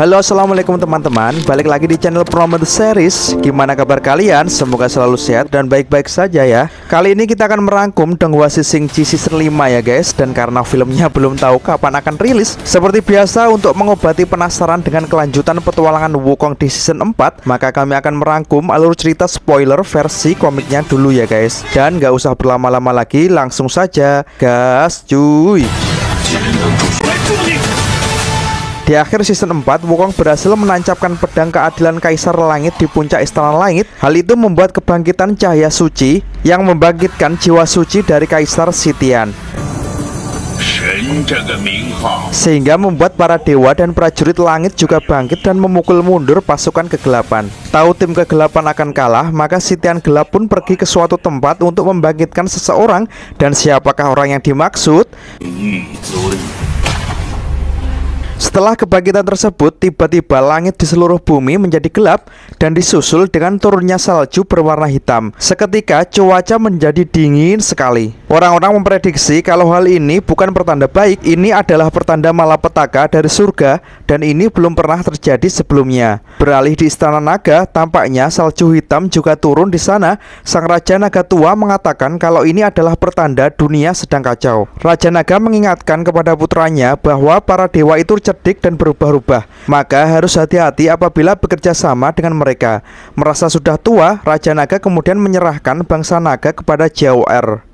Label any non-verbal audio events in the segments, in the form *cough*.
Halo assalamualaikum teman-teman Balik lagi di channel Promet Series Gimana kabar kalian? Semoga selalu sehat dan baik-baik saja ya Kali ini kita akan merangkum Denghua Sising Ji Season 5 ya guys Dan karena filmnya belum tahu kapan akan rilis Seperti biasa untuk mengobati penasaran dengan kelanjutan petualangan Wukong di season 4 Maka kami akan merangkum alur cerita spoiler versi komiknya dulu ya guys Dan gak usah berlama-lama lagi langsung saja Gas cuy di akhir season 4, Wukong berhasil menancapkan pedang keadilan Kaisar Langit di puncak Istana Langit. Hal itu membuat kebangkitan cahaya suci yang membangkitkan jiwa suci dari Kaisar Sitian. Sehingga membuat para dewa dan prajurit langit juga bangkit dan memukul mundur pasukan kegelapan. Tahu tim kegelapan akan kalah, maka Sitian Gelap pun pergi ke suatu tempat untuk membangkitkan seseorang dan siapakah orang yang dimaksud? Hmm, setelah kebangkitan tersebut, tiba-tiba langit di seluruh bumi menjadi gelap dan disusul dengan turunnya salju berwarna hitam. Seketika cuaca menjadi dingin sekali. Orang-orang memprediksi kalau hal ini bukan pertanda baik, ini adalah pertanda malapetaka dari surga dan ini belum pernah terjadi sebelumnya. Beralih di istana naga, tampaknya salju hitam juga turun di sana. Sang raja naga tua mengatakan kalau ini adalah pertanda dunia sedang kacau. Raja naga mengingatkan kepada putranya bahwa para dewa itu cerdik dan berubah-ubah, maka harus hati-hati apabila bekerja sama dengan mereka. Merasa sudah tua, Raja Naga kemudian menyerahkan bangsa naga kepada Jawa R.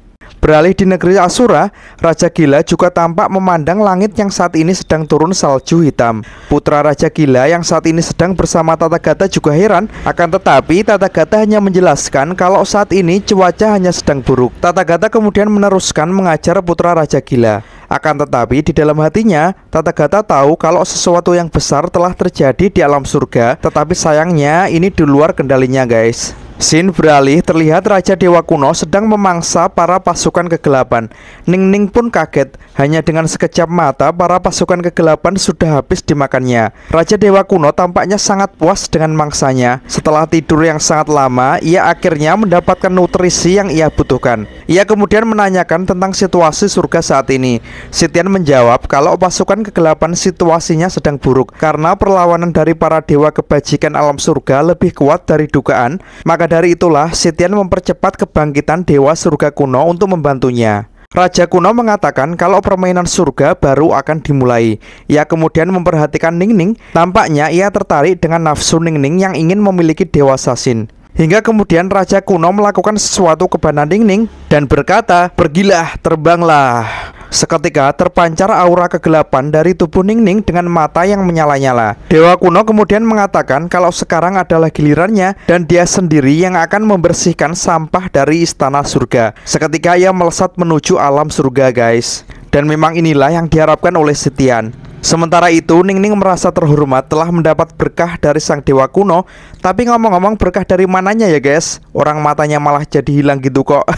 Beralih di negeri Asura, Raja Gila juga tampak memandang langit yang saat ini sedang turun salju hitam. Putra Raja Gila yang saat ini sedang bersama Tata Gata juga heran, akan tetapi Tata Gata hanya menjelaskan kalau saat ini cuaca hanya sedang buruk. Tata Gata kemudian meneruskan mengajar putra Raja Gila. Akan tetapi di dalam hatinya, Tata Gata tahu kalau sesuatu yang besar telah terjadi di alam surga, tetapi sayangnya ini di luar kendalinya guys. Sin beralih terlihat Raja Dewa Kuno sedang memangsa para pasukan kegelapan. Ning Ning pun kaget, hanya dengan sekejap mata para pasukan kegelapan sudah habis dimakannya. Raja Dewa Kuno tampaknya sangat puas dengan mangsanya. Setelah tidur yang sangat lama, ia akhirnya mendapatkan nutrisi yang ia butuhkan. Ia kemudian menanyakan tentang situasi surga saat ini. Sitian menjawab kalau pasukan kegelapan situasinya sedang buruk karena perlawanan dari para dewa kebajikan alam surga lebih kuat dari dugaan, maka dari itulah Setian mempercepat kebangkitan dewa surga kuno untuk membantunya. Raja kuno mengatakan kalau permainan surga baru akan dimulai. Ia kemudian memperhatikan Ningning, tampaknya ia tertarik dengan nafsu Ningning yang ingin memiliki dewa sasin. Hingga kemudian Raja Kuno melakukan sesuatu kepada Ningning dan berkata, Pergilah, terbanglah. Seketika terpancar aura kegelapan dari tubuh Ningning dengan mata yang menyala-nyala. Dewa kuno kemudian mengatakan kalau sekarang adalah gilirannya dan dia sendiri yang akan membersihkan sampah dari istana surga. Seketika ia melesat menuju alam surga, guys. Dan memang inilah yang diharapkan oleh Setian. Sementara itu, Ningning merasa terhormat telah mendapat berkah dari sang dewa kuno. Tapi ngomong-ngomong berkah dari mananya ya guys? Orang matanya malah jadi hilang gitu kok. *laughs*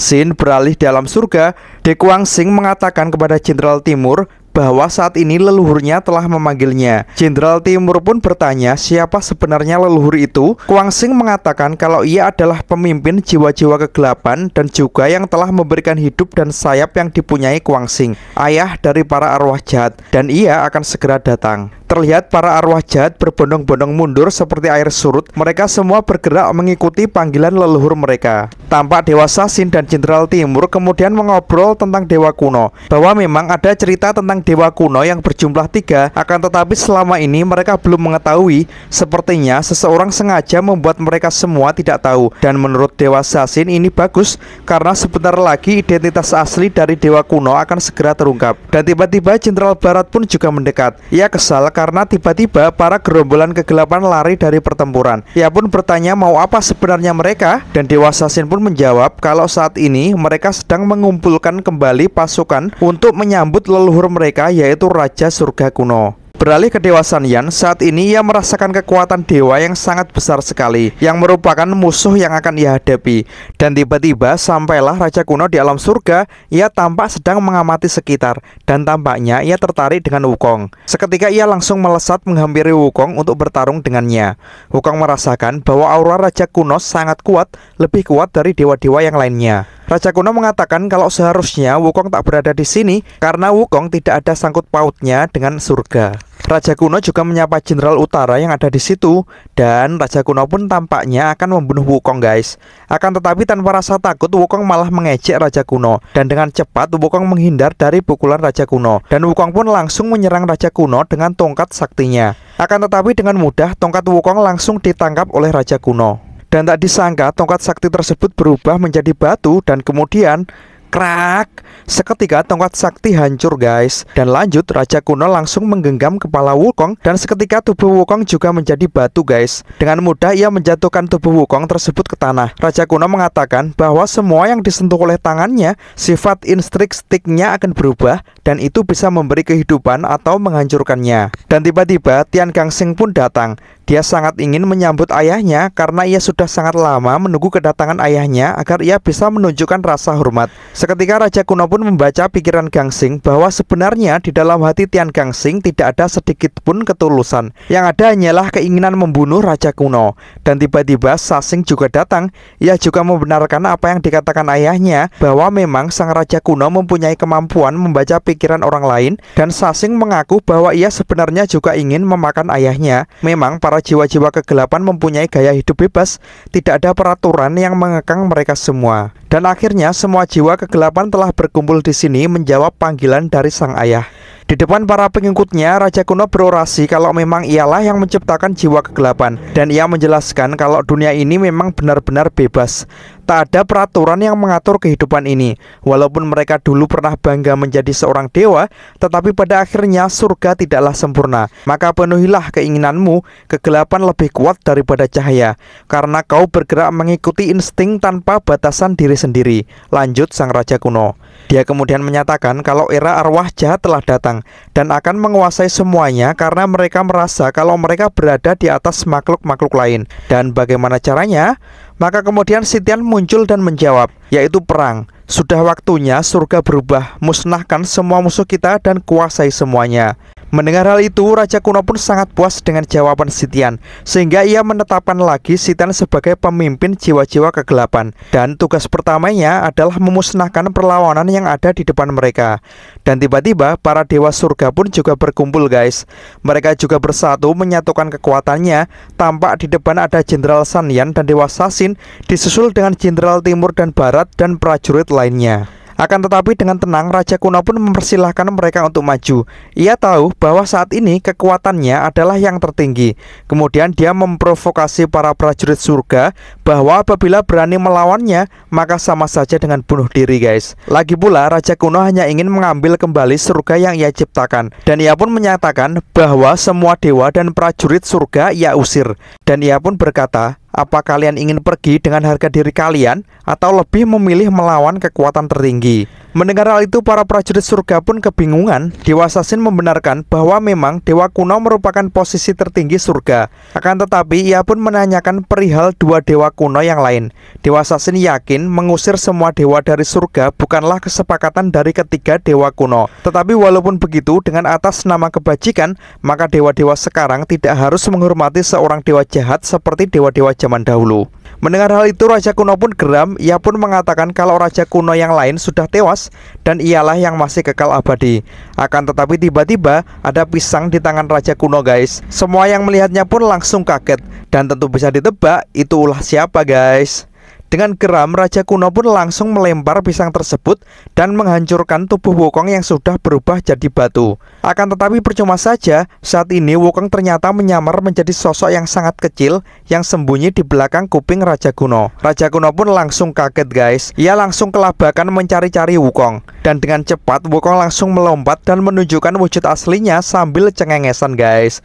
Sin beralih dalam surga, Dekuang Sing mengatakan kepada Jenderal Timur bahwa saat ini leluhurnya telah memanggilnya. Jenderal Timur pun bertanya siapa sebenarnya leluhur itu. Kuang Sing mengatakan kalau ia adalah pemimpin jiwa-jiwa kegelapan dan juga yang telah memberikan hidup dan sayap yang dipunyai Kuang Sing, ayah dari para arwah jahat, dan ia akan segera datang. Terlihat para arwah jahat berbondong-bondong mundur seperti air surut. Mereka semua bergerak mengikuti panggilan leluhur mereka. Tampak Dewa Sasin dan Jenderal Timur kemudian mengobrol tentang Dewa Kuno. Bahwa memang ada cerita tentang Dewa Kuno yang berjumlah tiga, akan tetapi selama ini mereka belum mengetahui. Sepertinya seseorang sengaja membuat mereka semua tidak tahu. Dan menurut Dewa Sasin ini bagus karena sebentar lagi identitas asli dari Dewa Kuno akan segera terungkap. Dan tiba-tiba Jenderal Barat pun juga mendekat. Ia kesal karena tiba-tiba para gerombolan kegelapan lari dari pertempuran. Ia pun bertanya mau apa sebenarnya mereka dan Dewa Sasin pun menjawab kalau saat ini mereka sedang mengumpulkan kembali pasukan untuk menyambut leluhur mereka yaitu Raja Surga Kuno. Beralih ke dewa Yan, saat ini ia merasakan kekuatan dewa yang sangat besar sekali, yang merupakan musuh yang akan ia hadapi. Dan tiba-tiba sampailah Raja Kuno di alam surga, ia tampak sedang mengamati sekitar, dan tampaknya ia tertarik dengan Wukong. Seketika ia langsung melesat menghampiri Wukong untuk bertarung dengannya. Wukong merasakan bahwa aura Raja Kuno sangat kuat, lebih kuat dari dewa-dewa yang lainnya. Raja kuno mengatakan kalau seharusnya Wukong tak berada di sini karena Wukong tidak ada sangkut pautnya dengan surga. Raja kuno juga menyapa jenderal utara yang ada di situ dan Raja kuno pun tampaknya akan membunuh Wukong guys. Akan tetapi tanpa rasa takut Wukong malah mengejek Raja kuno dan dengan cepat Wukong menghindar dari pukulan Raja kuno dan Wukong pun langsung menyerang Raja kuno dengan tongkat saktinya. Akan tetapi dengan mudah tongkat Wukong langsung ditangkap oleh Raja kuno. Dan tak disangka tongkat sakti tersebut berubah menjadi batu dan kemudian krak seketika tongkat sakti hancur guys dan lanjut raja kuno langsung menggenggam kepala Wukong dan seketika tubuh Wukong juga menjadi batu guys dengan mudah ia menjatuhkan tubuh Wukong tersebut ke tanah raja kuno mengatakan bahwa semua yang disentuh oleh tangannya sifat instrik sticknya akan berubah dan itu bisa memberi kehidupan atau menghancurkannya dan tiba-tiba Tian Gangsing pun datang dia sangat ingin menyambut ayahnya karena ia sudah sangat lama menunggu kedatangan ayahnya agar ia bisa menunjukkan rasa hormat. Seketika Raja kuno pun membaca pikiran Gangsing bahwa sebenarnya di dalam hati Tian Gangsing tidak ada sedikit pun ketulusan. Yang ada hanyalah keinginan membunuh Raja kuno. Dan tiba-tiba Sasing juga datang. Ia juga membenarkan apa yang dikatakan ayahnya bahwa memang sang Raja kuno mempunyai kemampuan membaca pikiran orang lain dan Sasing mengaku bahwa ia sebenarnya juga ingin memakan ayahnya. Memang para jiwa-jiwa kegelapan mempunyai gaya hidup bebas, tidak ada peraturan yang mengekang mereka semua. Dan akhirnya semua jiwa kegelapan telah berkumpul di sini menjawab panggilan dari sang ayah. Di depan para pengikutnya, Raja kuno berorasi kalau memang ialah yang menciptakan jiwa kegelapan dan ia menjelaskan kalau dunia ini memang benar-benar bebas. Tak ada peraturan yang mengatur kehidupan ini. Walaupun mereka dulu pernah bangga menjadi seorang dewa, tetapi pada akhirnya surga tidaklah sempurna. Maka penuhilah keinginanmu, kegelapan lebih kuat daripada cahaya, karena kau bergerak mengikuti insting tanpa batasan diri sendiri. Lanjut sang raja kuno. Dia kemudian menyatakan kalau era arwah jahat telah datang dan akan menguasai semuanya karena mereka merasa kalau mereka berada di atas makhluk-makhluk lain. Dan bagaimana caranya? Maka kemudian Sitian muncul dan menjawab, yaitu perang. Sudah waktunya surga berubah, musnahkan semua musuh kita dan kuasai semuanya. Mendengar hal itu, Raja Kuno pun sangat puas dengan jawaban Sitian, sehingga ia menetapkan lagi Sitian sebagai pemimpin jiwa-jiwa kegelapan. Dan tugas pertamanya adalah memusnahkan perlawanan yang ada di depan mereka. Dan tiba-tiba, para dewa surga pun juga berkumpul guys. Mereka juga bersatu menyatukan kekuatannya, tampak di depan ada Jenderal Sanian dan Dewa Sasin, disusul dengan Jenderal Timur dan Barat dan prajurit lainnya. Akan tetapi dengan tenang Raja kuno pun mempersilahkan mereka untuk maju. Ia tahu bahwa saat ini kekuatannya adalah yang tertinggi. Kemudian dia memprovokasi para prajurit surga bahwa apabila berani melawannya maka sama saja dengan bunuh diri guys. Lagi pula Raja kuno hanya ingin mengambil kembali surga yang ia ciptakan dan ia pun menyatakan bahwa semua dewa dan prajurit surga ia usir dan ia pun berkata apa kalian ingin pergi dengan harga diri kalian atau lebih memilih melawan kekuatan tertinggi? Mendengar hal itu, para prajurit surga pun kebingungan. Dewa Sasin membenarkan bahwa memang Dewa Kuno merupakan posisi tertinggi surga. Akan tetapi, ia pun menanyakan perihal dua Dewa Kuno yang lain. Dewa Sasin yakin mengusir semua dewa dari surga bukanlah kesepakatan dari ketiga Dewa Kuno. Tetapi walaupun begitu, dengan atas nama kebajikan, maka dewa-dewa sekarang tidak harus menghormati seorang dewa jahat seperti dewa-dewa zaman dahulu. Mendengar hal itu Raja kuno pun geram, ia pun mengatakan kalau Raja kuno yang lain sudah tewas dan ialah yang masih kekal abadi. Akan tetapi tiba-tiba ada pisang di tangan Raja kuno guys. Semua yang melihatnya pun langsung kaget dan tentu bisa ditebak itu ulah siapa guys. Dengan geram, Raja Kuno pun langsung melempar pisang tersebut dan menghancurkan tubuh Wukong yang sudah berubah jadi batu. Akan tetapi percuma saja, saat ini Wukong ternyata menyamar menjadi sosok yang sangat kecil yang sembunyi di belakang kuping Raja Kuno. Raja Kuno pun langsung kaget guys. Ia langsung kelabakan mencari-cari Wukong. Dan dengan cepat, Wukong langsung melompat dan menunjukkan wujud aslinya sambil cengengesan guys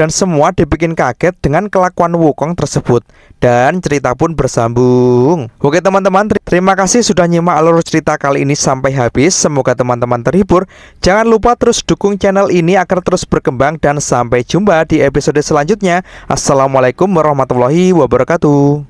dan semua dibikin kaget dengan kelakuan Wukong tersebut dan cerita pun bersambung oke teman-teman terima kasih sudah nyimak alur cerita kali ini sampai habis semoga teman-teman terhibur jangan lupa terus dukung channel ini agar terus berkembang dan sampai jumpa di episode selanjutnya assalamualaikum warahmatullahi wabarakatuh